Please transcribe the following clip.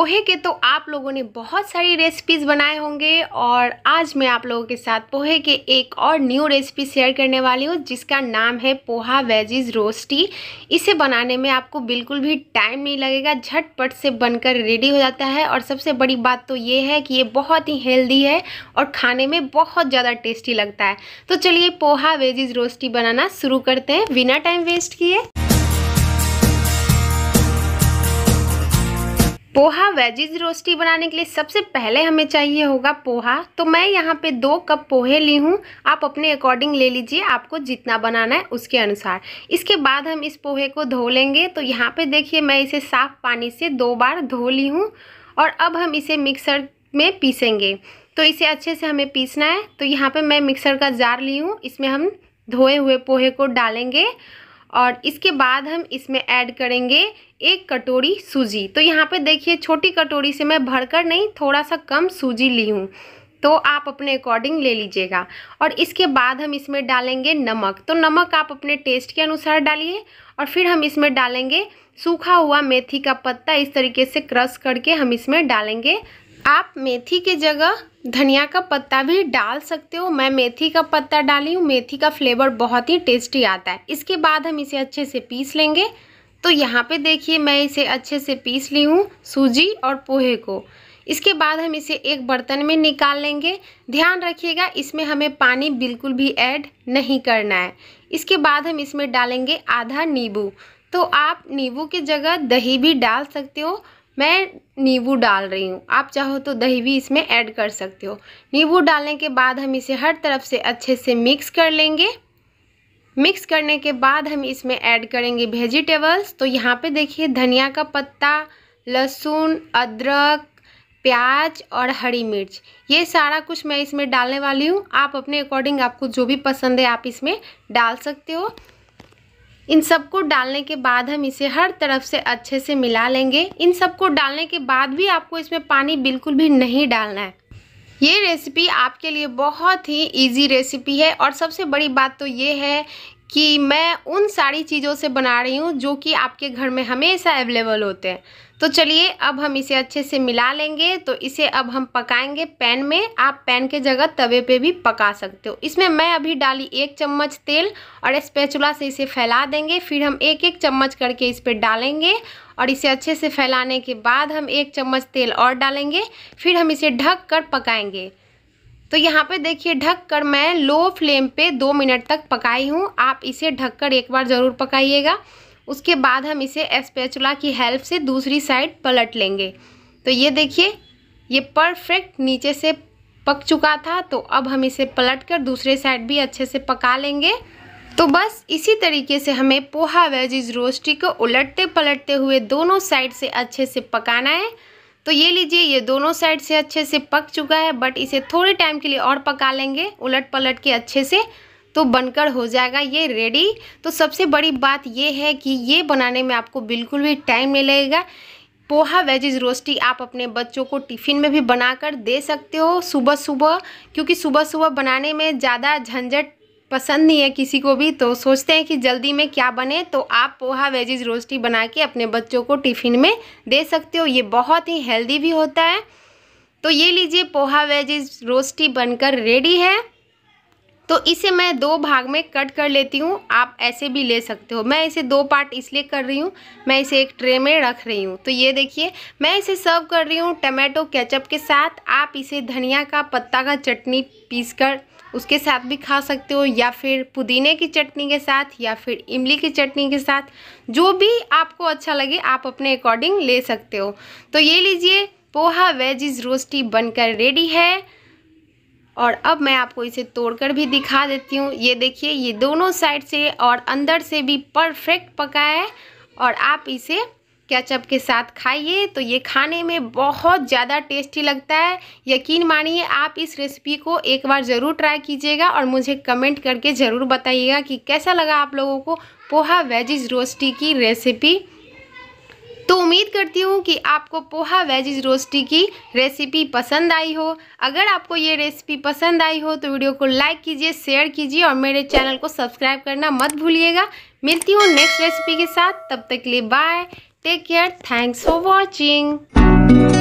पोहे के तो आप लोगों ने बहुत सारी रेसिपीज़ बनाए होंगे और आज मैं आप लोगों के साथ पोहे के एक और न्यू रेसिपी शेयर करने वाली हूँ जिसका नाम है पोहा वेजीज रोस्टी इसे बनाने में आपको बिल्कुल भी टाइम नहीं लगेगा झटपट से बनकर रेडी हो जाता है और सबसे बड़ी बात तो ये है कि ये बहुत ही हेल्दी है और खाने में बहुत ज़्यादा टेस्टी लगता है तो चलिए पोहा वेजीज रोस्टी बनाना शुरू करते हैं बिना टाइम वेस्ट किए पोहा वेजिज रोस्टी बनाने के लिए सबसे पहले हमें चाहिए होगा पोहा तो मैं यहाँ पे दो कप पोहे ली हूँ आप अपने अकॉर्डिंग ले लीजिए आपको जितना बनाना है उसके अनुसार इसके बाद हम इस पोहे को धो लेंगे तो यहाँ पे देखिए मैं इसे साफ़ पानी से दो बार धो ली हूँ और अब हम इसे मिक्सर में पीसेंगे तो इसे अच्छे से हमें पीसना है तो यहाँ पर मैं मिक्सर का जार ली हूँ इसमें हम धोए हुए पोहे को डालेंगे और इसके बाद हम इसमें ऐड करेंगे एक कटोरी सूजी तो यहाँ पे देखिए छोटी कटोरी से मैं भरकर नहीं थोड़ा सा कम सूजी ली हूँ तो आप अपने अकॉर्डिंग ले लीजिएगा और इसके बाद हम इसमें डालेंगे नमक तो नमक आप अपने टेस्ट के अनुसार डालिए और फिर हम इसमें डालेंगे सूखा हुआ मेथी का पत्ता इस तरीके से क्रश करके हम इसमें डालेंगे आप मेथी के जगह धनिया का पत्ता भी डाल सकते हो मैं मेथी का पत्ता डाली हूँ मेथी का फ्लेवर बहुत ही टेस्टी आता है इसके बाद हम इसे अच्छे से पीस लेंगे तो यहाँ पे देखिए मैं इसे अच्छे से पीस ली हूँ सूजी और पोहे को इसके बाद हम इसे एक बर्तन में निकाल लेंगे ध्यान रखिएगा इसमें हमें पानी बिल्कुल भी ऐड नहीं करना है इसके बाद हम इसमें डालेंगे आधा नींबू तो आप नींबू की जगह दही भी डाल सकते हो मैं नींबू डाल रही हूँ आप चाहो तो दही भी इसमें ऐड कर सकते हो नींबू डालने के बाद हम इसे हर तरफ से अच्छे से मिक्स कर लेंगे मिक्स करने के बाद हम इसमें ऐड करेंगे वेजिटेबल्स तो यहाँ पे देखिए धनिया का पत्ता लहसुन अदरक प्याज और हरी मिर्च ये सारा कुछ मैं इसमें डालने वाली हूँ आप अपने अकॉर्डिंग आपको जो भी पसंद है आप इसमें डाल सकते हो इन सबको डालने के बाद हम इसे हर तरफ से अच्छे से मिला लेंगे इन सबको डालने के बाद भी आपको इसमें पानी बिल्कुल भी नहीं डालना है ये रेसिपी आपके लिए बहुत ही इजी रेसिपी है और सबसे बड़ी बात तो ये है कि मैं उन सारी चीज़ों से बना रही हूँ जो कि आपके घर में हमेशा अवेलेबल होते हैं तो चलिए अब हम इसे अच्छे से मिला लेंगे तो इसे अब हम पकाएंगे पैन में आप पैन के जगह तवे पे भी पका सकते हो इसमें मैं अभी डाली एक चम्मच तेल और स्पैचुला से इसे फैला देंगे फिर हम एक एक चम्मच करके इस पर डालेंगे और इसे अच्छे से फैलाने के बाद हम एक चम्मच तेल और डालेंगे फिर हम इसे ढक कर पकाएंगे तो यहाँ पे देखिए ढक कर मैं लो फ्लेम पे दो मिनट तक पकाई हूँ आप इसे ढक कर एक बार ज़रूर पकाइएगा उसके बाद हम इसे एस्पेचुला की हेल्प से दूसरी साइड पलट लेंगे तो ये देखिए ये परफेक्ट नीचे से पक चुका था तो अब हम इसे पलट कर दूसरे साइड भी अच्छे से पका लेंगे तो बस इसी तरीके से हमें पोहा वेजिज रोस्टी को उलटते पलटते हुए दोनों साइड से अच्छे से पकाना है तो ये लीजिए ये दोनों साइड से अच्छे से पक चुका है बट इसे थोड़े टाइम के लिए और पका लेंगे उलट पलट के अच्छे से तो बनकर हो जाएगा ये रेडी तो सबसे बड़ी बात ये है कि ये बनाने में आपको बिल्कुल भी टाइम नहीं लगेगा पोहा वेजिज रोस्टी आप अपने बच्चों को टिफ़िन में भी बनाकर दे सकते हो सुबह सुबह क्योंकि सुबह सुबह बनाने में ज़्यादा झंझट पसंद नहीं है किसी को भी तो सोचते हैं कि जल्दी में क्या बने तो आप पोहा वेजिज रोस्टी बना के अपने बच्चों को टिफ़िन में दे सकते हो ये बहुत ही हेल्दी भी होता है तो ये लीजिए पोहा वेजिज रोस्टी बनकर रेडी है तो इसे मैं दो भाग में कट कर लेती हूँ आप ऐसे भी ले सकते हो मैं इसे दो पार्ट इसलिए कर रही हूँ मैं इसे एक ट्रे में रख रही हूँ तो ये देखिए मैं इसे सर्व कर रही हूँ टमाटो केचप के साथ आप इसे धनिया का पत्ता का चटनी पीस कर उसके साथ भी खा सकते हो या फिर पुदीने की चटनी के साथ या फिर इमली की चटनी के साथ जो भी आपको अच्छा लगे आप अपने अकॉर्डिंग ले सकते हो तो ये लीजिए पोहा वेजिज रोस्टी बनकर रेडी है और अब मैं आपको इसे तोड़कर भी दिखा देती हूँ ये देखिए ये दोनों साइड से और अंदर से भी परफेक्ट पका है और आप इसे केचप के साथ खाइए तो ये खाने में बहुत ज़्यादा टेस्टी लगता है यकीन मानिए आप इस रेसिपी को एक बार ज़रूर ट्राई कीजिएगा और मुझे कमेंट करके ज़रूर बताइएगा कि कैसा लगा आप लोगों को पोहा वेजिज रोस्टी की रेसिपी तो उम्मीद करती हूँ कि आपको पोहा वेजिज रोस्टी की रेसिपी पसंद आई हो अगर आपको ये रेसिपी पसंद आई हो तो वीडियो को लाइक कीजिए शेयर कीजिए और मेरे चैनल को सब्सक्राइब करना मत भूलिएगा मिलती हूँ नेक्स्ट रेसिपी के साथ तब तक के लिए bye take care thanks for watching